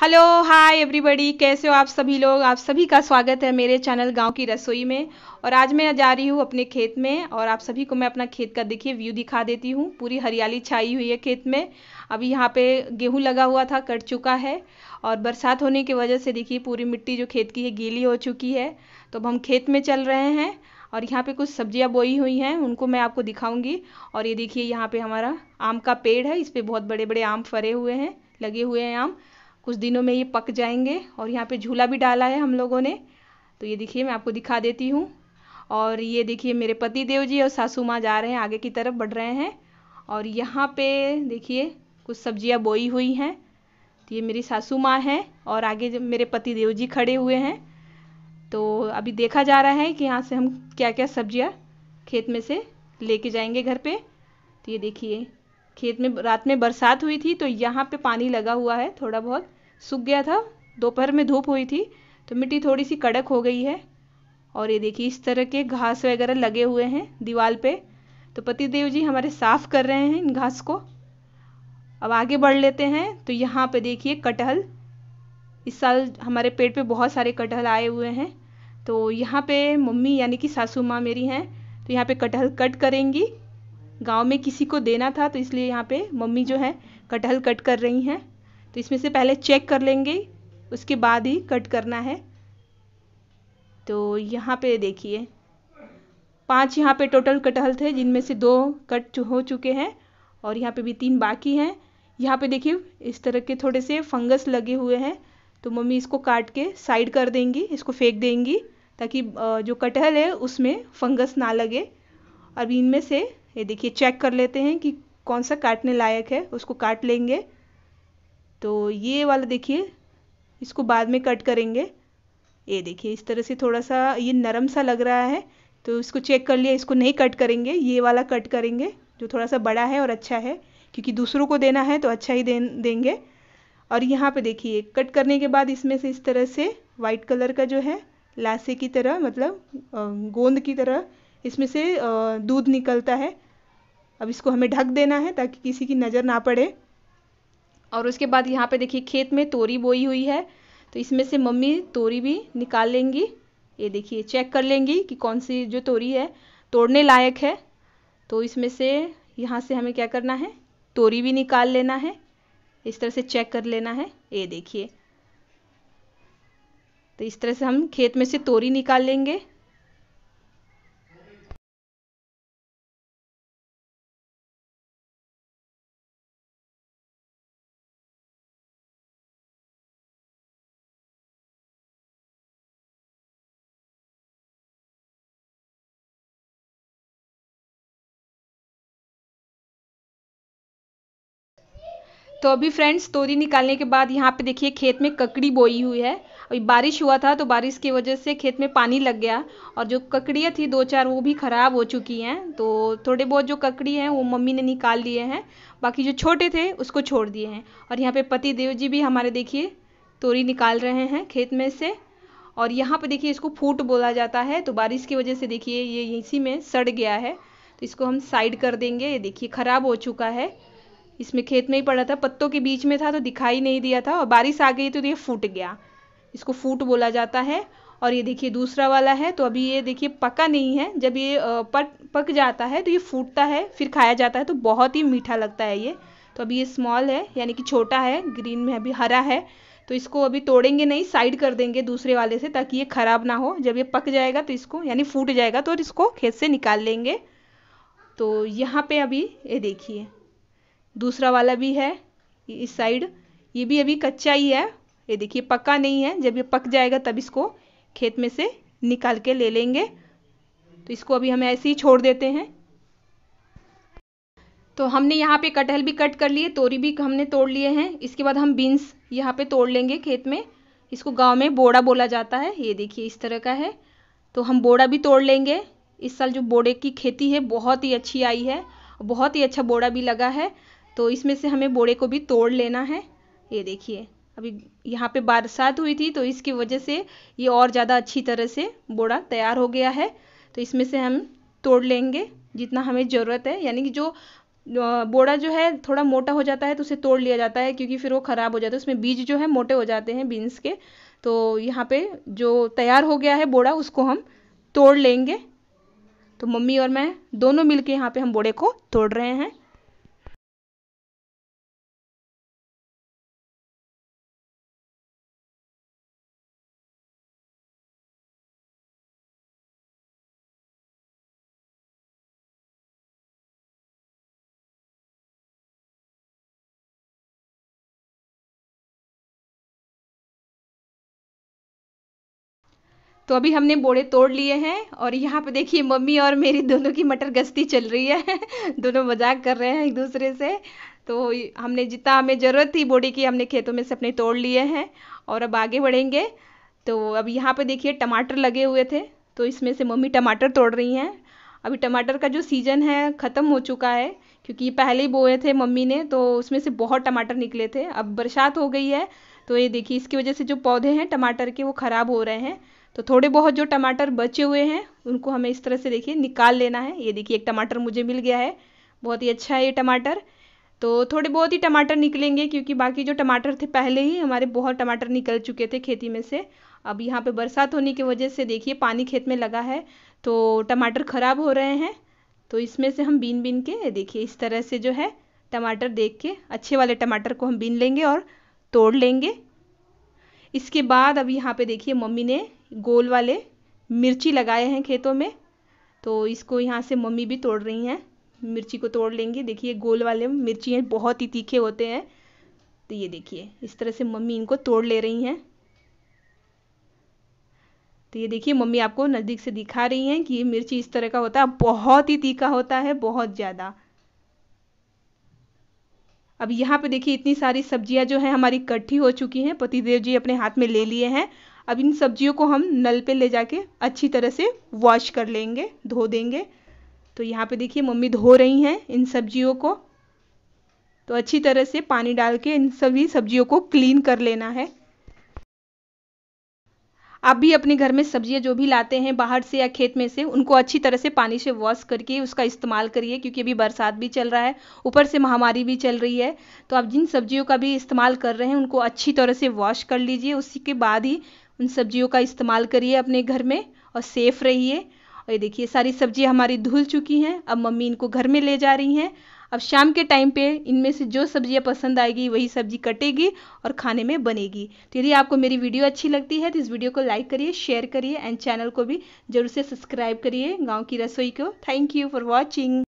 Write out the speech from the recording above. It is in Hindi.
हेलो हाय एवरीबॉडी कैसे हो आप सभी लोग आप सभी का स्वागत है मेरे चैनल गांव की रसोई में और आज मैं जा रही हूँ अपने खेत में और आप सभी को मैं अपना खेत का देखिए व्यू दिखा देती हूँ पूरी हरियाली छाई हुई है खेत में अभी यहाँ पे गेहूँ लगा हुआ था कट चुका है और बरसात होने की वजह से देखिए पूरी मिट्टी जो खेत की है गीली हो चुकी है तो अब हम खेत में चल रहे हैं और यहाँ पे कुछ सब्जियाँ बोई हुई हैं उनको मैं आपको दिखाऊंगी और ये देखिए यहाँ पे हमारा आम का पेड़ है इस पर बहुत बड़े बड़े आम फरे हुए हैं लगे हुए हैं आम कुछ दिनों में ये पक जाएंगे और यहाँ पे झूला भी डाला है हम लोगों ने तो ये देखिए मैं आपको दिखा देती हूँ और ये देखिए मेरे पति देव जी और सासू माँ जा रहे हैं आगे की तरफ बढ़ रहे हैं और यहाँ पे देखिए कुछ सब्जियाँ बोई हुई हैं तो ये मेरी सासू माँ हैं और आगे मेरे पति देव जी खड़े हुए हैं तो अभी देखा जा रहा है कि यहाँ से हम क्या क्या सब्जियाँ खेत में से लेके जाएंगे घर पे तो ये देखिए खेत में रात में बरसात हुई थी तो यहाँ पे पानी लगा हुआ है थोड़ा बहुत सूख गया था दोपहर में धूप हुई थी तो मिट्टी थोड़ी सी कड़क हो गई है और ये देखिए इस तरह के घास वगैरह लगे हुए हैं दीवार पे तो पतिदेव जी हमारे साफ़ कर रहे हैं इन घास को अब आगे बढ़ लेते हैं तो यहाँ पे देखिए कटहल इस साल हमारे पेड़ पे बहुत सारे कटहल आए हुए हैं तो यहाँ पे मम्मी यानी कि सासू माँ मेरी हैं तो यहाँ पे कटहल कट करेंगी गांव में किसी को देना था तो इसलिए यहाँ पे मम्मी जो है कटहल कट कर रही हैं तो इसमें से पहले चेक कर लेंगे उसके बाद ही कट करना है तो यहाँ पे देखिए पांच यहाँ पे टोटल कटहल थे जिनमें से दो कट हो चुके हैं और यहाँ पे भी तीन बाकी हैं यहाँ पे देखिए इस तरह के थोड़े से फंगस लगे हुए हैं तो मम्मी इसको काट के साइड कर देंगी इसको फेंक देंगी ताकि जो कटहल है उसमें फंगस ना लगे अब इनमें से ये देखिए चेक कर लेते हैं कि कौन सा काटने लायक है उसको काट लेंगे तो ये वाला देखिए इसको बाद में कट करेंगे ये देखिए इस तरह से थोड़ा सा ये नरम सा लग रहा है तो इसको चेक कर लिया इसको नहीं कट करेंगे ये वाला कट करेंगे जो थोड़ा सा बड़ा है और अच्छा है क्योंकि दूसरों को देना है तो अच्छा ही दे देंगे और यहाँ पे देखिए कट करने के बाद इसमें से इस तरह से वाइट कलर का जो है लासे की तरह मतलब गोंद की तरह इसमें से दूध निकलता है अब इसको हमें ढक देना है ताकि किसी की नज़र ना पड़े और उसके बाद यहाँ पे देखिए खेत में तोरी बोई हुई है तो इसमें से मम्मी तोरी भी निकाल लेंगी ये देखिए चेक कर लेंगी कि कौन सी जो तोरी है तोड़ने लायक है तो इसमें से यहाँ से हमें क्या करना है तोरी भी निकाल लेना है इस तरह से चेक कर लेना है ये देखिए तो इस तरह से हम खेत में से तोरी निकाल लेंगे तो अभी फ्रेंड्स तोरी निकालने के बाद यहाँ पे देखिए खेत में ककड़ी बोई हुई है अभी बारिश हुआ था तो बारिश की वजह से खेत में पानी लग गया और जो ककड़ियाँ थी दो चार वो भी ख़राब हो चुकी हैं तो थोड़े बहुत जो ककड़ी हैं वो मम्मी ने निकाल लिए हैं बाकी जो छोटे थे उसको छोड़ दिए हैं और यहाँ पे पति देव जी भी हमारे देखिए तोरी निकाल रहे हैं खेत में से और यहाँ पर देखिए इसको फूट बोला जाता है तो बारिश की वजह से देखिए ये इसी में सड़ गया है तो इसको हम साइड कर देंगे ये देखिए ख़राब हो चुका है इसमें खेत में ही पड़ा था पत्तों के बीच में था तो दिखाई नहीं दिया था और बारिश आ गई तो ये फूट गया इसको फूट बोला जाता है और ये देखिए दूसरा वाला है तो अभी ये देखिए पका नहीं है जब ये पक पक जाता है तो ये फूटता है फिर खाया जाता है तो बहुत ही मीठा लगता है ये तो अभी ये स्मॉल है यानी कि छोटा है ग्रीन में अभी हरा है तो इसको अभी तोड़ेंगे नहीं साइड कर देंगे दूसरे वाले से ताकि ये ख़राब ना हो जब ये पक जाएगा तो इसको यानी फूट जाएगा तो इसको खेत से निकाल लेंगे तो यहाँ पे अभी ये देखिए दूसरा वाला भी है इस साइड ये भी अभी कच्चा ही है ये देखिए पक्का नहीं है जब ये पक जाएगा तब इसको खेत में से निकाल के ले लेंगे तो इसको अभी हम ऐसे ही छोड़ देते हैं तो हमने यहाँ पे कटहल भी कट कर लिए तोरी भी हमने तोड़ लिए हैं इसके बाद हम बीन्स यहाँ पे तोड़ लेंगे खेत में इसको गांव में बोड़ा बोला जाता है ये देखिए इस तरह का है तो हम बोड़ा भी तोड़ लेंगे इस साल जो बोड़े की खेती है बहुत ही अच्छी आई है बहुत ही अच्छा बोड़ा भी लगा है तो इसमें से हमें बोड़े को भी तोड़ लेना है ये देखिए अभी यहाँ पे बरसात हुई थी तो इसकी वजह से ये और ज़्यादा अच्छी तरह से बोड़ा तैयार हो गया है तो इसमें से हम तोड़ लेंगे जितना हमें ज़रूरत है यानी कि जो बोड़ा जो है थोड़ा मोटा हो जाता है तो उसे तोड़ लिया जाता है क्योंकि फिर वो ख़राब हो जाता है उसमें बीज जो है मोटे हो जाते हैं बीन्स के तो यहाँ पे जो तैयार हो गया है बोड़ा उसको हम तोड़ लेंगे तो मम्मी और मैं दोनों मिलके यहाँ पे हम बोड़े को तोड़ रहे हैं तो अभी हमने बोड़े तोड़ लिए हैं और यहाँ पे देखिए मम्मी और मेरी दोनों की मटर गश्ती चल रही है दोनों मजाक कर रहे हैं एक दूसरे से तो हमने जितना हमें ज़रूरत थी बोड़ी की हमने खेतों में से अपने तोड़ लिए हैं और अब आगे बढ़ेंगे तो अब यहाँ पे देखिए टमाटर लगे हुए थे तो इसमें से मम्मी टमाटर तोड़ रही हैं अभी टमाटर का जो सीज़न है ख़त्म हो चुका है क्योंकि पहले ही बोए थे मम्मी ने तो उसमें से बहुत टमाटर निकले थे अब बरसात हो गई है तो ये देखिए इसकी वजह से जो पौधे हैं टमाटर के वो ख़राब हो रहे हैं तो थोड़े बहुत जो टमाटर बचे हुए हैं उनको हमें इस तरह से देखिए निकाल लेना है ये देखिए एक टमाटर मुझे मिल गया है बहुत ही अच्छा है ये टमाटर तो थोड़े बहुत ही टमाटर निकलेंगे क्योंकि बाकी जो टमाटर थे पहले ही हमारे बहुत टमाटर निकल चुके थे खेती में से अब यहाँ पे बरसात होने की वजह से देखिए पानी खेत में लगा है तो टमाटर ख़राब हो रहे हैं तो इसमें से हम बीन बीन के देखिए इस तरह से जो है टमाटर देख के अच्छे वाले टमाटर को हम बीन लेंगे और तोड़ लेंगे इसके बाद अब यहाँ पे देखिए मम्मी ने गोल वाले मिर्ची लगाए हैं खेतों में तो इसको यहाँ से मम्मी भी तोड़ रही हैं मिर्ची को तोड़ लेंगे देखिए गोल वाले मिर्ची हैं बहुत ही तीखे होते हैं तो ये देखिए इस तरह से मम्मी इनको तोड़ ले रही हैं तो ये देखिए मम्मी आपको नज़दीक से दिखा रही हैं कि ये मिर्ची इस तरह का होता है बहुत ही तीखा होता है बहुत ज़्यादा अब यहाँ पे देखिए इतनी सारी सब्जियाँ जो हैं हमारी इकट्ठी हो चुकी हैं पतिदेव जी अपने हाथ में ले लिए हैं अब इन सब्जियों को हम नल पे ले जाके अच्छी तरह से वॉश कर लेंगे धो देंगे तो यहाँ पे देखिए मम्मी धो रही हैं इन सब्जियों को तो अच्छी तरह से पानी डाल के इन सभी सब्जियों को क्लीन कर लेना है आप भी अपने घर में सब्जियां जो भी लाते हैं बाहर से या खेत में से उनको अच्छी तरह से पानी से वॉश करके उसका इस्तेमाल करिए क्योंकि अभी बरसात भी चल रहा है ऊपर से महामारी भी चल रही है तो आप जिन सब्जियों का भी इस्तेमाल कर रहे हैं उनको अच्छी तरह से वॉश कर लीजिए उसी के बाद ही उन सब्जियों का इस्तेमाल करिए अपने घर में और सेफ रहिए और ये देखिए सारी सब्जियाँ हमारी धुल चुकी हैं अब मम्मी इनको घर में ले जा रही हैं अब शाम के टाइम पे इनमें से जो सब्जियां पसंद आएगी वही सब्जी कटेगी और खाने में बनेगी तो यदि आपको मेरी वीडियो अच्छी लगती है तो इस वीडियो को लाइक करिए शेयर करिए एंड चैनल को भी जरूर से सब्सक्राइब करिए गाँव की रसोई को थैंक यू फॉर वॉचिंग